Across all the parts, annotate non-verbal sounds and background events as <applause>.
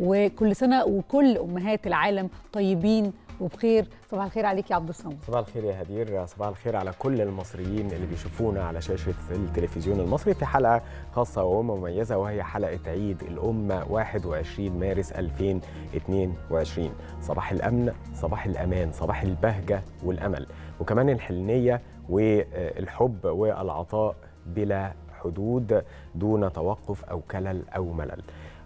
وكل سنه وكل امهات العالم طيبين وبخير صباح الخير عليك يا عبد الصمد صباح الخير يا هدير صباح الخير على كل المصريين اللي بيشوفونا على شاشة التلفزيون المصري في حلقة خاصة ومميزة وهي حلقة عيد الأمة 21 مارس 2022 صباح الأمن صباح الأمان صباح البهجة والأمل وكمان الحنية والحب والعطاء بلا حدود دون توقف أو كلل أو ملل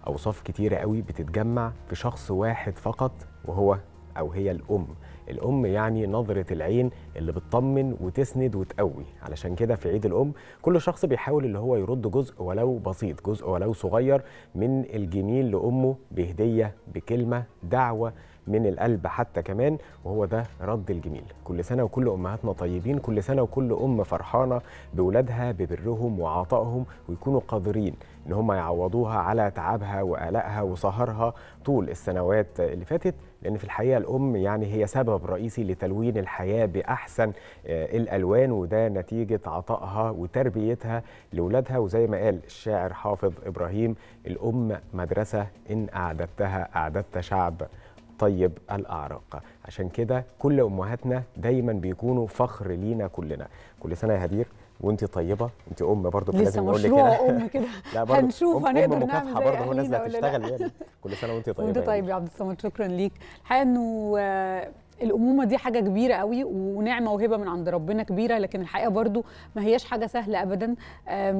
أوصاف كتيرة قوي بتتجمع في شخص واحد فقط وهو أو هي الأم الأم يعني نظرة العين اللي بتطمن وتسند وتقوي علشان كده في عيد الأم كل شخص بيحاول اللي هو يرد جزء ولو بسيط جزء ولو صغير من الجميل لأمه بهدية بكلمة دعوة من القلب حتى كمان وهو ده رد الجميل كل سنة وكل أمهاتنا طيبين كل سنة وكل أم فرحانة باولادها ببرهم وعطائهم ويكونوا قادرين إن هم يعوضوها على تعبها وآلائها وسهرها طول السنوات اللي فاتت لأن في الحقيقة الأم يعني هي سبب رئيسي لتلوين الحياة بأحسن آه، الألوان وده نتيجة عطائها وتربيتها لولادها وزي ما قال الشاعر حافظ إبراهيم الأم مدرسة إن أعددتها أعددت شعب طيب الاعراق عشان كده كل امهاتنا دايما بيكونوا فخر لينا كلنا كل سنه يا هدير وانت طيبه انت ام برضه لسه مشروع ام كده <laughs> لا برضه هنشوف هنقدر نعمل زي برضه هو نازله تشتغل يعني كل سنه وانت طيبه وانت طيب يا عبد الصمد شكرا ليك الحقيقه انه آه، الامومه دي حاجه كبيره قوي ونعمه وهبه من عند ربنا كبيره لكن الحقيقه برضو ما هياش حاجه سهله ابدا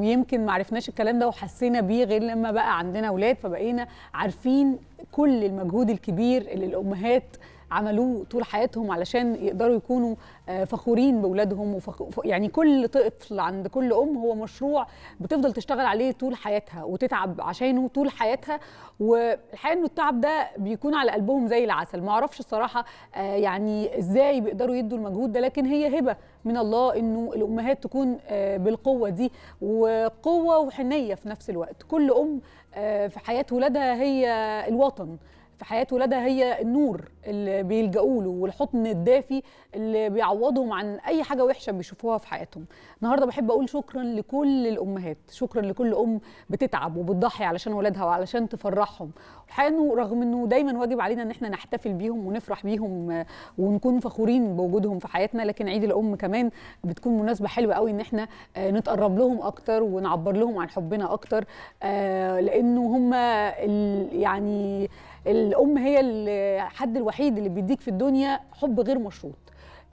يمكن ما عرفناش الكلام ده وحسينا بيه غير لما بقى عندنا اولاد فبقينا عارفين كل المجهود الكبير اللي الامهات عملوه طول حياتهم علشان يقدروا يكونوا آه، فخورين باولادهم وفخ... يعني كل طفل عند كل ام هو مشروع بتفضل تشتغل عليه طول حياتها وتتعب عشانه طول حياتها والحقيقه انه التعب ده بيكون على قلبهم زي العسل ما اعرفش الصراحه آه، يعني ازاي بيقدروا يدوا المجهود ده لكن هي هبه من الله انه الامهات تكون آه، بالقوه دي وقوه وحنيه في نفس الوقت كل ام في حياه ولادها هي الوطن في حياه ولادها هي النور اللي بيلجأوا له والحضن الدافي اللي بيعوضهم عن اي حاجه وحشه بيشوفوها في حياتهم. النهارده بحب اقول شكرا لكل الامهات، شكرا لكل ام بتتعب وبتضحي علشان ولادها وعلشان تفرحهم. الحقيقه رغم انه دايما واجب علينا ان احنا نحتفل بيهم ونفرح بيهم ونكون فخورين بوجودهم في حياتنا، لكن عيد الام كمان بتكون مناسبه حلوه قوي ان احنا نتقرب لهم اكتر ونعبر لهم عن حبنا اكتر آه، لانه هم يعني الام هي الحد الوحيد اللي بيديك في الدنيا حب غير مشروط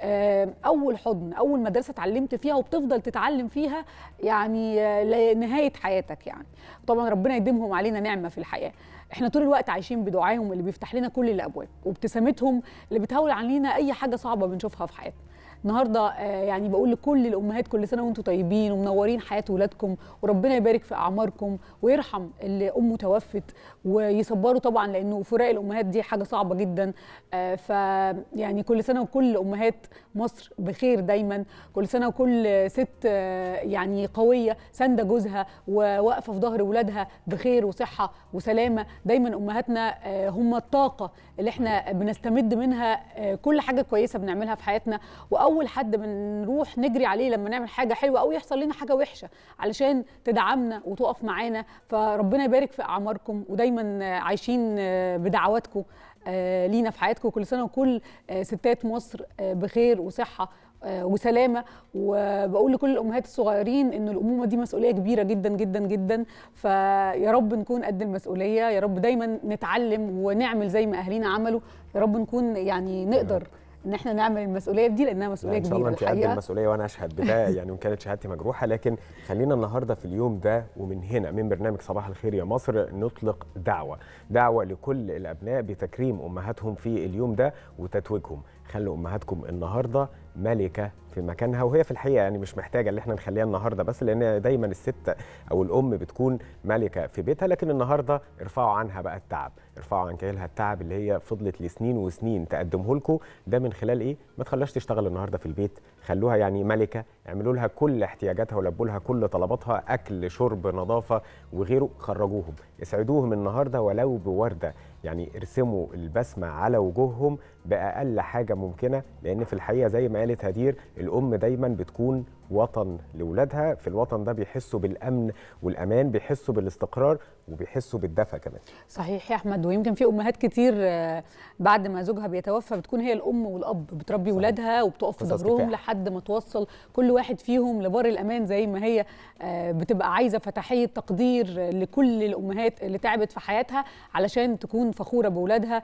آه، اول حضن اول مدرسه اتعلمت فيها وبتفضل تتعلم فيها يعني آه، لنهايه حياتك يعني طبعا ربنا يديمهم علينا نعمه في الحياه احنا طول الوقت عايشين بدعائهم اللي بيفتح لنا كل الابواب وابتسامتهم اللي بتهول علينا اي حاجه صعبه بنشوفها في حياتنا النهارده آه، يعني بقول لكل الامهات كل سنه وانتم طيبين ومنورين حياه ولادكم وربنا يبارك في اعماركم ويرحم اللي امه توفت ويصبروا طبعا لانه فراق الامهات دي حاجه صعبه جدا آه، فيعني كل سنه وكل امهات مصر بخير دايما كل سنه وكل ست آه، يعني قويه سانده جوزها وواقفه في ظهر ولادها بخير وصحه وسلامه دايما امهاتنا هم الطاقه اللي احنا بنستمد منها كل حاجه كويسه بنعملها في حياتنا واول اول حد بنروح نجري عليه لما نعمل حاجه حلوه او يحصل لنا حاجه وحشه علشان تدعمنا وتقف معانا فربنا يبارك في اعماركم ودايما عايشين آه، بدعواتكم آه، لينا في حياتكم كل سنه وكل آه، ستات مصر بخير وصحه وسلامه وبقول لكل الامهات الصغيرين ان الامومه دي مسؤوليه كبيره جدا جدا جدا فيا رب نكون قد المسؤوليه يا رب دايما نتعلم ونعمل زي ما اهالينا عملوا يا رب نكون يعني نقدر ان احنا نعمل المسؤوليه دي لانها مسؤوليه كبيره ان شاء الله انت قد المسؤوليه وانا اشهد بده <laughs> يعني وان كانت شهادتي مجروحه لكن خلينا النهارده في اليوم ده ومن هنا من برنامج صباح الخير يا مصر نطلق دعوه دعوه لكل الابناء بتكريم امهاتهم في اليوم ده وتتويجهم خلوا امهاتكم النهارده ملكه في مكانها وهي في الحقيقه يعني مش محتاجه اللي احنا نخليها النهارده بس لان دايما الست او الام بتكون ملكه في بيتها لكن النهارده ارفعوا عنها بقى التعب ارفعوا عن كاهلها التعب اللي هي فضلت لسنين وسنين تقدمه لكم ده من خلال ايه ما تخليهاش تشتغل النهارده في البيت خلوها يعني ملكه اعملوا لها كل احتياجاتها ولبوا لها كل طلباتها اكل شرب نظافه وغيره خرجوهم اسعدوهم النهارده ولو بورده يعني ارسموا البسمه على وجوههم باقل حاجه ممكنه لان في الحقيقه زي ما قالت هدير الام دايما بتكون وطن لاولادها في الوطن ده بيحسوا بالامن والامان بيحسوا بالاستقرار وبيحسوا بالدفى كمان صحيح يا احمد ويمكن في امهات كتير آه، بعد ما زوجها بيتوفى بتكون هي الام والاب بتربي اولادها وبتقف في لحد ما توصل كل واحد فيهم لبر الامان زي ما هي آه، بتبقى عايزه فتحيه تقدير لكل الامهات اللي تعبت في حياتها علشان تكون فخوره باولادها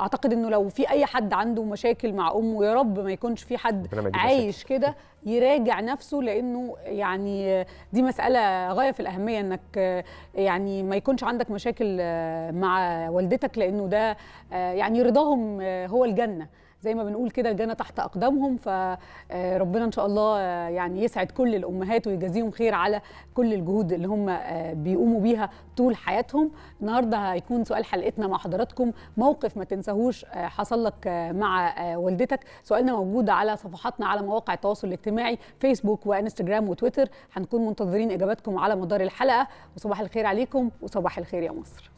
اعتقد انه لو في اي حد عنده مشاكل مع امه يا رب ما يكونش في حد عايش كده يراجع <laughs> يراجع نفسه لانه يعني دي مساله غايه في الاهميه انك يعني ما يكونش عندك مشاكل مع والدتك لانه ده يعني رضاهم هو الجنه زي ما بنقول كده الجنه تحت اقدامهم فربنا آه، ان شاء الله آه، يعني يسعد كل الامهات ويجازيهم خير على كل الجهود اللي هم آه، بيقوموا بيها طول حياتهم النهارده هيكون سؤال حلقتنا مع حضراتكم موقف ما تنساهوش حصل لك مع والدتك سؤالنا موجود على صفحاتنا على مواقع التواصل الاجتماعي فيسبوك وانستجرام وتويتر هنكون منتظرين اجاباتكم على مدار الحلقه وصباح الخير عليكم وصباح الخير يا مصر